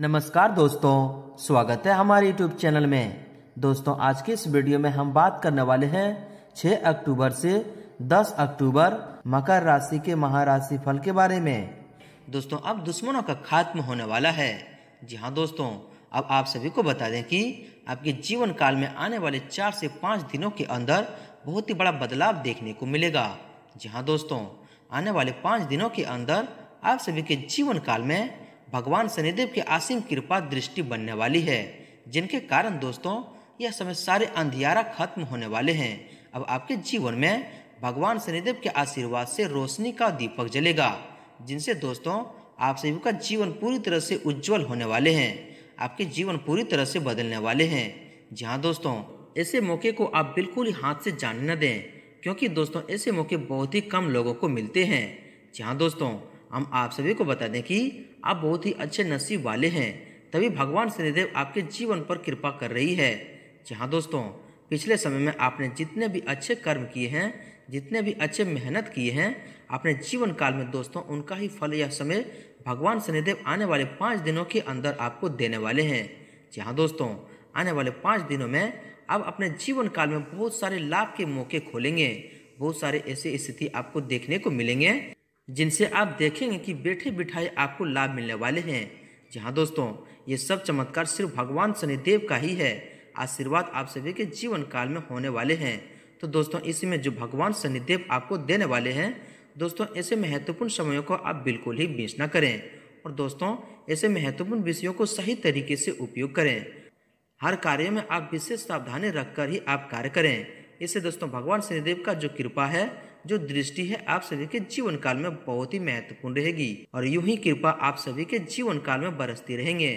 नमस्कार दोस्तों स्वागत है हमारे यूट्यूब चैनल में दोस्तों आज के इस वीडियो में हम बात करने वाले हैं 6 अक्टूबर से 10 अक्टूबर मकर राशि के महाराशि फल के बारे में दोस्तों अब दुश्मनों का खात्म होने वाला है जी हाँ दोस्तों अब आप सभी को बता दें कि आपके जीवन काल में आने वाले चार से पाँच दिनों के अंदर बहुत ही बड़ा बदलाव देखने को मिलेगा जी हाँ दोस्तों आने वाले पाँच दिनों के अंदर आप सभी के जीवन काल में भगवान शनिदेव की असीम कृपा दृष्टि बनने वाली है जिनके कारण दोस्तों यह समय सारे अंधियारा खत्म होने वाले हैं अब आपके जीवन में भगवान शनिदेव के आशीर्वाद से रोशनी का दीपक जलेगा जिनसे दोस्तों आप सभी का जीवन पूरी तरह से उज्जवल होने वाले हैं आपके जीवन पूरी तरह से बदलने वाले हैं जी हाँ दोस्तों ऐसे मौके को आप बिल्कुल ही हाथ से जान न दें क्योंकि दोस्तों ऐसे मौके बहुत ही कम लोगों को मिलते हैं जी हाँ दोस्तों हम आप सभी को बता दें कि आप बहुत ही अच्छे नसीब वाले हैं तभी भगवान शनिदेव आपके जीवन पर कृपा कर रही है जी हाँ दोस्तों पिछले समय में आपने जितने भी अच्छे कर्म किए हैं जितने भी अच्छे मेहनत किए हैं अपने जीवन काल में दोस्तों उनका ही फल या समय भगवान शनिदेव आने वाले पाँच दिनों के अंदर आपको देने वाले हैं जी हाँ दोस्तों आने वाले पाँच दिनों में आप अपने जीवन काल में बहुत सारे लाभ के मौके खोलेंगे बहुत सारे ऐसी स्थिति आपको देखने को मिलेंगे जिनसे आप देखेंगे कि बैठे बिठाए आपको लाभ मिलने वाले हैं जी हाँ दोस्तों ये सब चमत्कार सिर्फ भगवान शनिदेव का ही है आशीर्वाद आप सभी के जीवन काल में होने वाले हैं तो दोस्तों इसमें जो भगवान शनिदेव आपको देने वाले हैं दोस्तों ऐसे महत्वपूर्ण समयों को आप बिल्कुल ही बीच ना करें और दोस्तों ऐसे महत्वपूर्ण विषयों को सही तरीके से उपयोग करें हर कार्य में आप विशेष सावधानी रखकर ही आप कार्य करें इससे दोस्तों भगवान शनिदेव का जो कृपा है जो दृष्टि है आप सभी के जीवन काल में बहुत ही महत्वपूर्ण रहेगी और यू ही कृपा आप सभी के जीवन काल में बरसती रहेंगे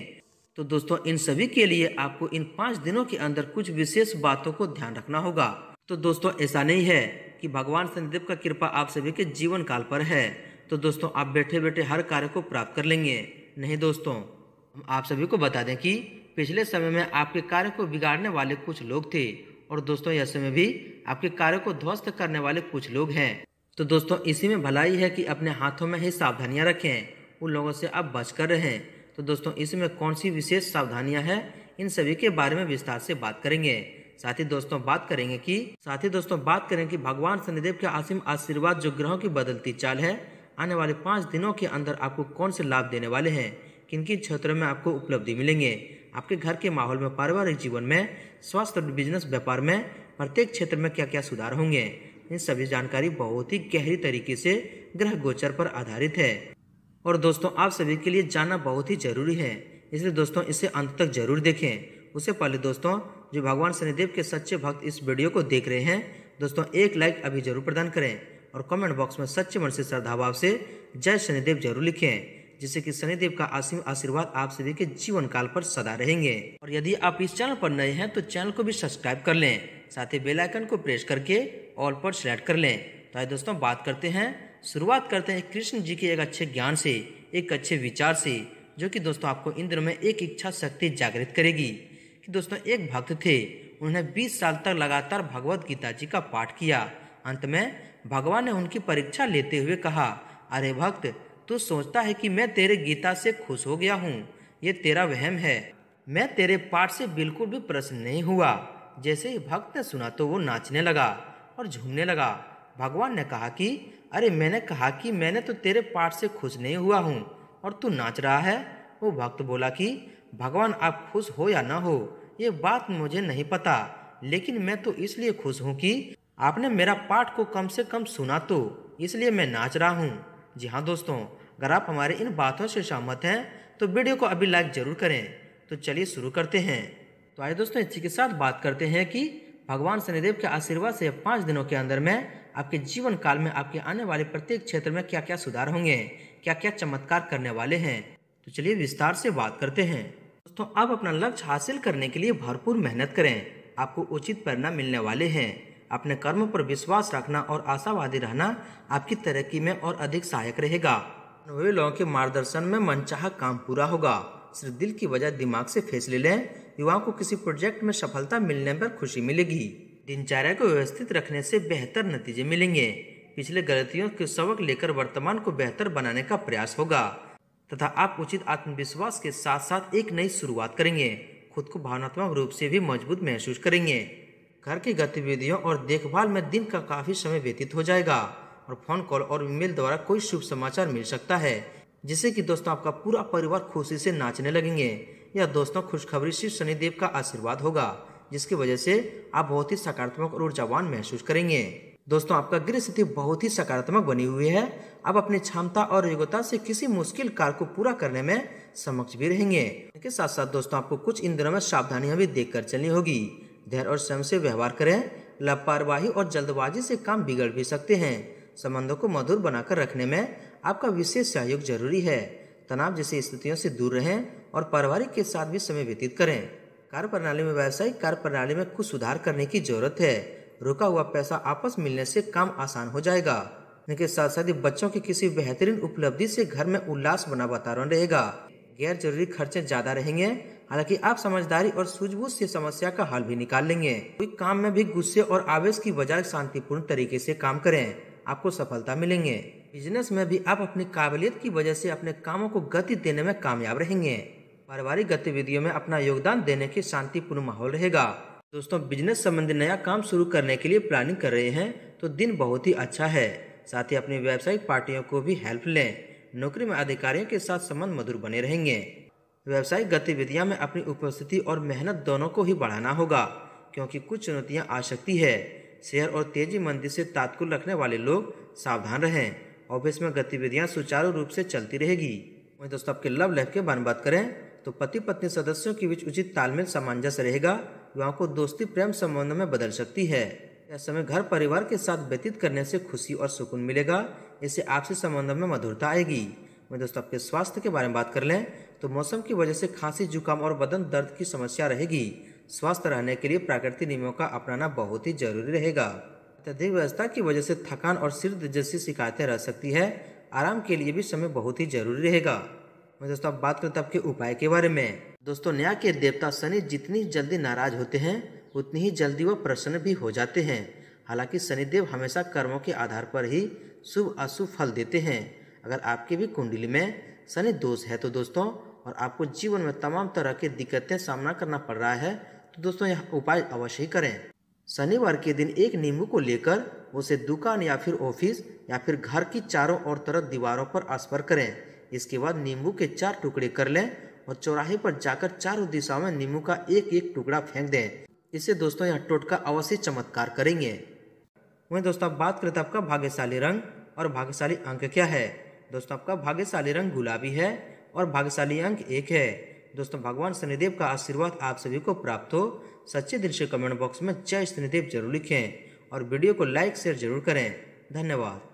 तो दोस्तों इन सभी के लिए आपको इन पाँच दिनों के अंदर कुछ विशेष बातों को ध्यान रखना होगा तो दोस्तों ऐसा नहीं है कि भगवान शनिदेव का कृपा आप सभी के जीवन काल पर है तो दोस्तों आप बैठे बैठे हर कार्य को प्राप्त कर लेंगे नहीं दोस्तों हम आप सभी को बता दें कि पिछले समय में आपके कार्य को बिगाड़ने वाले कुछ लोग थे और दोस्तों यह समय भी आपके कार्य को ध्वस्त करने वाले कुछ लोग हैं तो दोस्तों इसी में भलाई है कि अपने हाथों में ही सावधानियाँ रखें उन लोगों से आप बच कर रहें तो दोस्तों इसमें कौन सी विशेष सावधानियाँ हैं इन सभी के बारे में विस्तार से बात करेंगे साथ ही दोस्तों बात करेंगे कि साथ ही दोस्तों बात करेंगे कि भगवान शनिदेव के असीम आशीर्वाद जो ग्रहों की बदलती चाल है आने वाले पाँच दिनों के अंदर आपको कौन से लाभ देने वाले हैं किन किन क्षेत्रों में आपको उपलब्धि मिलेंगे आपके घर के माहौल में पारिवारिक जीवन में स्वास्थ्य और बिजनेस व्यापार में प्रत्येक क्षेत्र में क्या क्या सुधार होंगे इन सभी जानकारी बहुत ही गहरी तरीके से ग्रह गोचर पर आधारित है और दोस्तों आप सभी के लिए जानना बहुत ही जरूरी है इसलिए दोस्तों इसे अंत तक जरूर देखें उससे पहले दोस्तों जो भगवान शनिदेव के सच्चे भक्त इस वीडियो को देख रहे हैं दोस्तों एक लाइक अभी जरूर प्रदान करें और कमेंट बॉक्स में सच्चे मन से श्रद्धाभाव से जय शनिदेव जरूर लिखें जिससे कि शनिदेव का असीम आशीर्वाद आप सभी के जीवन काल पर सदा रहेंगे और यदि आप इस चैनल पर नए हैं तो चैनल को भी सब्सक्राइब कर लें साथ ही बेल आइकन को प्रेस करके ऑल पर सेलेक्ट कर लें तो आइए दोस्तों बात करते हैं शुरुआत करते हैं कृष्ण जी के एक अच्छे ज्ञान से एक अच्छे विचार से जो कि दोस्तों आपको इंद्र में एक इच्छा शक्ति जागृत करेगी कि दोस्तों एक भक्त थे उन्होंने 20 साल तक लगातार भगवत गीता जी का पाठ किया अंत में भगवान ने उनकी परीक्षा लेते हुए कहा अरे भक्त तू सोचता है कि मैं तेरे गीता से खुश हो गया हूँ ये तेरा वहम है मैं तेरे पाठ से बिल्कुल भी प्रसन्न नहीं हुआ जैसे ही भक्त ने सुना तो वो नाचने लगा और झूमने लगा भगवान ने कहा कि अरे मैंने कहा कि मैंने तो तेरे पाठ से खुश नहीं हुआ हूँ और तू नाच रहा है वो भक्त बोला कि भगवान आप खुश हो या ना हो ये बात मुझे नहीं पता लेकिन मैं तो इसलिए खुश हूँ कि आपने मेरा पाठ को कम से कम सुना तो इसलिए मैं नाच रहा हूँ जी हाँ दोस्तों अगर आप हमारे इन बातों से सहमत हैं तो वीडियो को अभी लाइक ज़रूर करें तो चलिए शुरू करते हैं तो आइए दोस्तों इसी के साथ बात करते हैं कि भगवान शनिदेव के आशीर्वाद से पाँच दिनों के अंदर में आपके जीवन काल में आपके आने वाले प्रत्येक क्षेत्र में क्या क्या सुधार होंगे क्या क्या चमत्कार करने वाले हैं तो चलिए विस्तार से बात करते हैं दोस्तों आप अपना लक्ष्य हासिल करने के लिए भरपूर मेहनत करें आपको उचित परिणाम मिलने वाले हैं अपने कर्म पर विश्वास रखना और आशावादी रहना आपकी तरक्की में और अधिक सहायक रहेगा अनुभवी लोगों के मार्गदर्शन में मनचाहा काम पूरा होगा सिर्फ दिल की वजह दिमाग से फैसले लें युवाओं को किसी प्रोजेक्ट में सफलता मिलने पर खुशी मिलेगी दिनचर्या को व्यवस्थित रखने से बेहतर नतीजे मिलेंगे पिछले गलतियों के सबक लेकर वर्तमान को बेहतर बनाने का प्रयास होगा तथा आप उचित आत्मविश्वास के साथ साथ एक नई शुरुआत करेंगे खुद को भावनात्मक रूप से भी मजबूत महसूस करेंगे घर की गतिविधियों और देखभाल में दिन का काफ़ी समय व्यतीत हो जाएगा और फोन कॉल और ईमेल द्वारा कोई शुभ समाचार मिल सकता है जिससे कि दोस्तों आपका पूरा परिवार खुशी से नाचने लगेंगे या दोस्तों खुशखबरी सिर्फ शनिदेव का आशीर्वाद होगा जिसकी वजह से आप बहुत ही सकारात्मक और ऊर्जावान महसूस करेंगे दोस्तों आपका गृह स्थिति बहुत ही सकारात्मक बनी हुई है आप अपनी क्षमता और योग्यता से किसी मुश्किल कार्य को पूरा करने में समक्ष भी रहेंगे इसके साथ साथ दोस्तों आपको कुछ इन दिनों में सावधानियां भी देख कर चलनी होगी धैर्य और स्वयं से व्यवहार करें लापरवाही और जल्दबाजी से काम बिगड़ भी सकते हैं संबंधों को मधुर बनाकर रखने में आपका विशेष सहयोग जरूरी है तनाव जैसी स्थितियों से दूर रहें और पारिवारिक के साथ भी समय व्यतीत करें कार्य प्रणाली में व्यावसायिक कार्य प्रणाली में कुछ सुधार करने की जरूरत है रुका हुआ पैसा आपस मिलने से काम आसान हो जाएगा इनके साथ साथ ही बच्चों की किसी बेहतरीन उपलब्धि से घर में उल्लास बना वातावरण रहेगा गैर जरूरी खर्चे ज्यादा रहेंगे हालांकि आप समझदारी और सूझबूझ से समस्या का हल भी निकाल लेंगे कोई काम में भी गुस्से और आवेश की बजाय शांतिपूर्ण तरीके से काम करें आपको सफलता मिलेंगे बिजनेस में भी आप अपनी काबिलियत की वजह से अपने कामों को गति देने में कामयाब रहेंगे पारिवारिक गतिविधियों में अपना योगदान देने के शांतिपूर्ण माहौल रहेगा दोस्तों बिजनेस संबंधी नया काम शुरू करने के लिए प्लानिंग कर रहे हैं तो दिन बहुत ही अच्छा है साथ ही अपनी व्यावसायिक पार्टियों को भी हेल्प लें नौकरी में अधिकारियों के साथ संबंध मधुर बने रहेंगे व्यावसायिक गतिविधियां में अपनी उपस्थिति और मेहनत दोनों को ही बढ़ाना होगा क्योंकि कुछ चुनौतियां आ सकती है शेयर और तेजी मंदी से तात्कुल रखने वाले लोग सावधान रहें ऑफिस में गतिविधियां सुचारू रूप से चलती रहेगी वहीं दोस्तों आपके लव लाइफ के बारे में बात करें तो पति पत्नी सदस्यों के बीच उचित तालमेल सामंजस्य रहेगा विवाह को दोस्ती प्रेम संबंध में बदल सकती है यह समय घर परिवार के साथ व्यतीत करने से खुशी और सुकून मिलेगा इससे आपसी संबंध में मधुरता आएगी वहीं दोस्तों आपके स्वास्थ्य के बारे में बात कर लें तो मौसम की वजह से खांसी जुकाम और बदन दर्द की समस्या रहेगी स्वस्थ रहने के लिए प्राकृतिक नियमों का अपनाना बहुत ही जरूरी रहेगा अत्यधिक व्यवस्था की वजह से थकान और सिर जैसी शिकायतें रह सकती है आराम के लिए भी समय बहुत ही जरूरी रहेगा मैं दोस्तों अब बात करता हूँ आपके उपाय के बारे में दोस्तों न्याय के देवता शनि जितनी जल्दी नाराज होते हैं उतनी ही जल्दी वह प्रसन्न भी हो जाते हैं हालांकि शनिदेव हमेशा कर्मों के आधार पर ही शुभ अशुभ फल देते हैं अगर आपकी भी कुंडली में शनि दोष है तो दोस्तों और आपको जीवन में तमाम तरह की दिक्कतें सामना करना पड़ रहा है तो दोस्तों यह उपाय अवश्य ही करें शनिवार के दिन एक नींबू को लेकर उसे दुकान या फिर ऑफिस या फिर घर की चारों और तरफ दीवारों पर स्पर करें इसके बाद नींबू के चार टुकड़े कर लें और चौराहे पर जाकर चारों दिशाओं में नींबू का एक एक टुकड़ा फेंक दें इससे दोस्तों यह टोटका अवश्य चमत्कार करेंगे वही दोस्तों आप बात करें तो आपका भाग्यशाली रंग और भाग्यशाली अंक क्या है दोस्तों आपका भाग्यशाली रंग गुलाबी है और भाग्यशाली अंक एक है दोस्तों भगवान शनिदेव का आशीर्वाद आप सभी को प्राप्त हो सच्चे दिल से कमेंट बॉक्स में जय शनिदेव जरूर लिखें और वीडियो को लाइक शेयर जरूर करें धन्यवाद